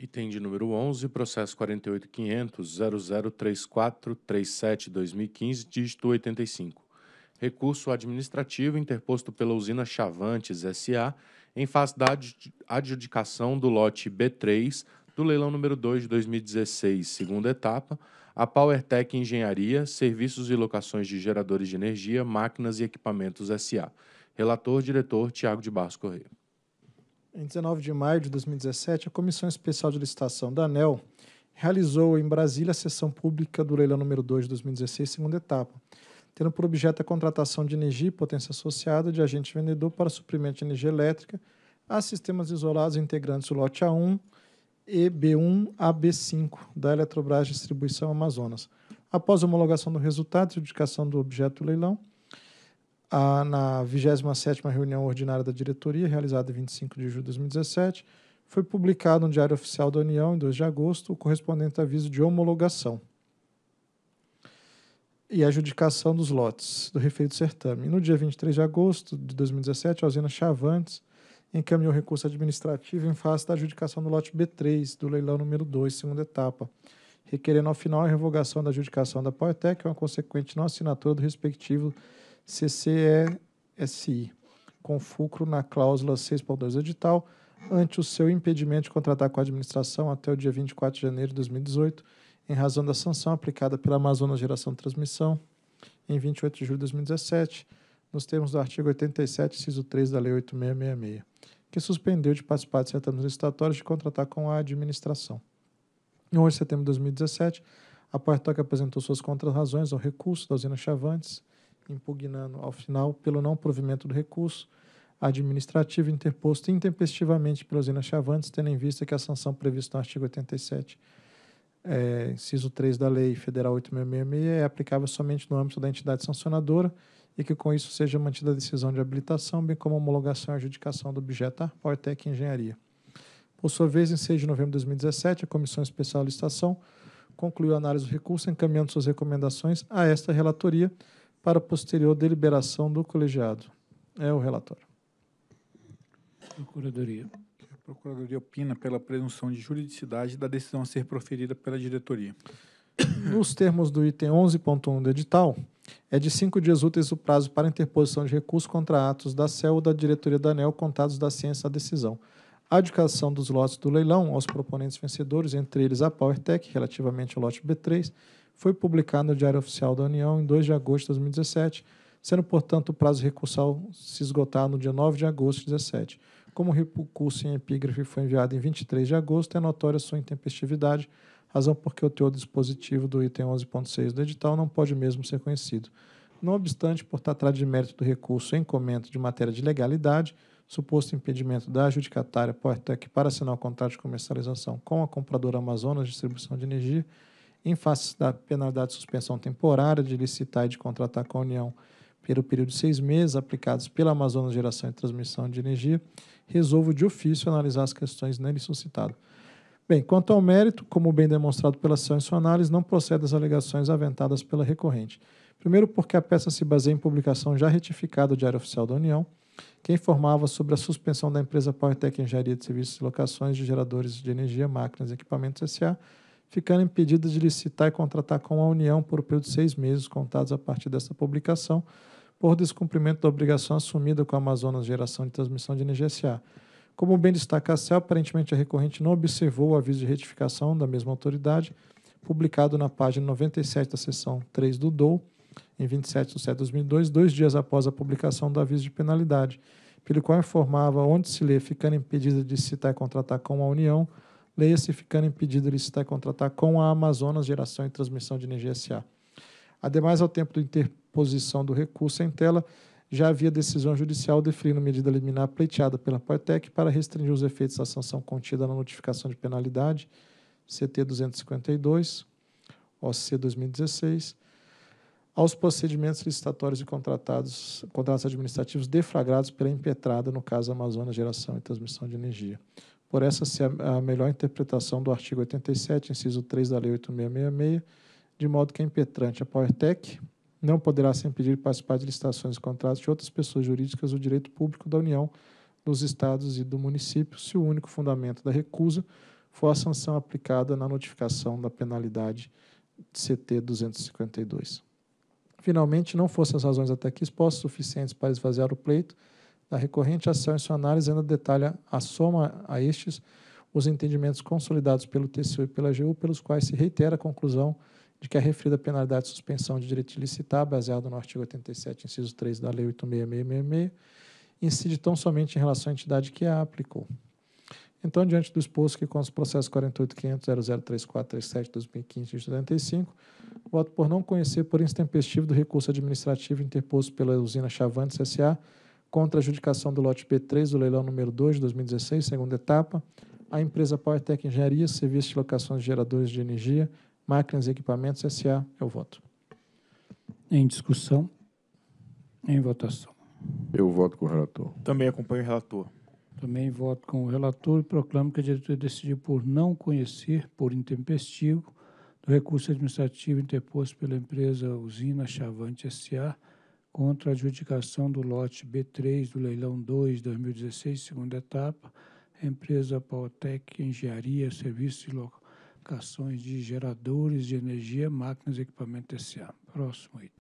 Item de número 11, processo 48.500.0034.37.2015, dígito 85. Recurso administrativo interposto pela usina Chavantes S.A. em face da adjudicação do lote B3 do leilão número 2 de 2016, segunda etapa, a PowerTech Engenharia, Serviços e Locações de Geradores de Energia, Máquinas e Equipamentos S.A. Relator, diretor, Tiago de Barros Correia. Em 19 de maio de 2017, a Comissão Especial de Licitação da ANEL realizou em Brasília a sessão pública do leilão número 2 de 2016, segunda etapa, tendo por objeto a contratação de energia e potência associada de agente vendedor para suprimento de energia elétrica a sistemas isolados integrantes do lote A1 e B1 AB5 da Eletrobras Distribuição Amazonas. Após a homologação do resultado e adjudicação do objeto do leilão, a, na 27ª reunião ordinária da diretoria, realizada em 25 de julho de 2017, foi publicado no Diário Oficial da União, em 2 de agosto, o correspondente aviso de homologação e adjudicação dos lotes do refeito certame. No dia 23 de agosto de 2017, a usina Chavantes encaminhou recurso administrativo em face da adjudicação do lote B3 do leilão número 2, segunda etapa, requerendo ao final a revogação da adjudicação da Poetec e uma consequente não assinatura do respectivo CCESI, com fulcro na cláusula 6.2 do edital, ante o seu impedimento de contratar com a administração até o dia 24 de janeiro de 2018, em razão da sanção aplicada pela Amazonas Geração de Transmissão em 28 de julho de 2017, nos termos do artigo 87, inciso 3 da Lei 8666, que suspendeu de participar de certames licitatórios de contratar com a administração. Em 11 de setembro de 2017, a Partoc apresentou suas contrarrazões ao recurso da usina Chavantes, impugnando ao final pelo não provimento do recurso administrativo interposto intempestivamente pela usina Chavantes, tendo em vista que a sanção prevista no artigo 87, é, inciso 3 da Lei Federal 8666, é aplicável somente no âmbito da entidade sancionadora e que com isso seja mantida a decisão de habilitação, bem como a homologação e adjudicação do objeto à Powertec Engenharia. Por sua vez, em 6 de novembro de 2017, a Comissão Especial de Licitação concluiu a análise do recurso, encaminhando suas recomendações a esta relatoria, para posterior deliberação do colegiado. É o relatório. Procuradoria. A Procuradoria opina pela presunção de juridicidade da decisão a ser proferida pela diretoria. Nos termos do item 11.1 do edital, é de cinco dias úteis o prazo para interposição de recurso contra atos da CEL ou da diretoria da ANEL contados da ciência à decisão. A adjudicação dos lotes do leilão aos proponentes vencedores, entre eles a PowerTech, relativamente ao lote B3, foi publicado no Diário Oficial da União em 2 de agosto de 2017, sendo, portanto, o prazo recursal se esgotar no dia 9 de agosto de 2017. Como o recurso em epígrafe foi enviado em 23 de agosto, é notória sua intempestividade, razão porque o teor dispositivo do item 11.6 do edital não pode mesmo ser conhecido. Não obstante, por tratar de mérito do recurso em comento de matéria de legalidade, suposto impedimento da adjudicatária Portec para assinar o contrato de comercialização com a compradora Amazonas Distribuição de Energia, em face da penalidade de suspensão temporária de licitar e de contratar com a União pelo período de seis meses aplicados pela Amazonas Geração e Transmissão de Energia, resolvo de ofício analisar as questões nele suscitadas. Bem, quanto ao mérito, como bem demonstrado pela ação em sua análise, não procede as alegações aventadas pela recorrente. Primeiro, porque a peça se baseia em publicação já retificada do Diário Oficial da União, que informava sobre a suspensão da empresa PowerTech Engenharia de Serviços e Locações de Geradores de Energia, Máquinas e Equipamentos S.A., ficaram impedidas de licitar e contratar com a União por um período de seis meses, contados a partir dessa publicação, por descumprimento da obrigação assumida com a Amazonas Geração de Transmissão de NGSA. Como bem destaca a CEL, aparentemente a recorrente não observou o aviso de retificação da mesma autoridade, publicado na página 97 da seção 3 do DOU, em 27 de setembro de 2002, dois dias após a publicação do aviso de penalidade, pelo qual informava onde se lê ficando impedida de citar e contratar com a União leia-se ficando impedido de licitar e contratar com a Amazonas Geração e Transmissão de Energia S.A. Ademais, ao tempo da interposição do recurso em tela, já havia decisão judicial definindo medida liminar pleiteada pela Portec para restringir os efeitos da sanção contida na notificação de penalidade, CT 252, OC 2016, aos procedimentos licitatórios e contratados, contratos administrativos deflagrados pela impetrada, no caso Amazonas Geração e Transmissão de Energia por essa ser a melhor interpretação do artigo 87, inciso 3 da Lei 8666, de modo que a impetrante, a PowerTech, não poderá, impedir pedir, participar de licitações e contratos de outras pessoas jurídicas do direito público da União, dos Estados e do município, se o único fundamento da recusa for a sanção aplicada na notificação da penalidade CT 252. Finalmente, não fossem as razões até aqui expostas suficientes para esvaziar o pleito, da recorrente ação em sua análise ainda detalha a soma a estes os entendimentos consolidados pelo TCU e pela AGU, pelos quais se reitera a conclusão de que a referida penalidade de suspensão de direito de licitar, baseado no artigo 87, inciso 3 da Lei 86666, incide tão somente em relação à entidade que a aplicou. Então, diante do exposto que consta o processo 48.500.003437-2015-75, voto por não conhecer por intempestivo do recurso administrativo interposto pela usina Chavantes S.A., Contra a adjudicação do lote P3 do leilão número 2 de 2016, segunda etapa, a empresa PowerTech Engenharia, Serviços de Locações de Geradores de Energia, Máquinas e Equipamentos S.A. Eu voto. Em discussão. Em votação. Eu voto com o relator. Também acompanho o relator. Também voto com o relator e proclamo que a diretoria decidiu por não conhecer, por intempestivo, do recurso administrativo interposto pela empresa Usina Chavante S.A contra a adjudicação do lote B3 do leilão 2 2016, segunda etapa, a empresa Pautec Engenharia, Serviços e Locações de Geradores de Energia, Máquinas e Equipamento S.A. Próximo item.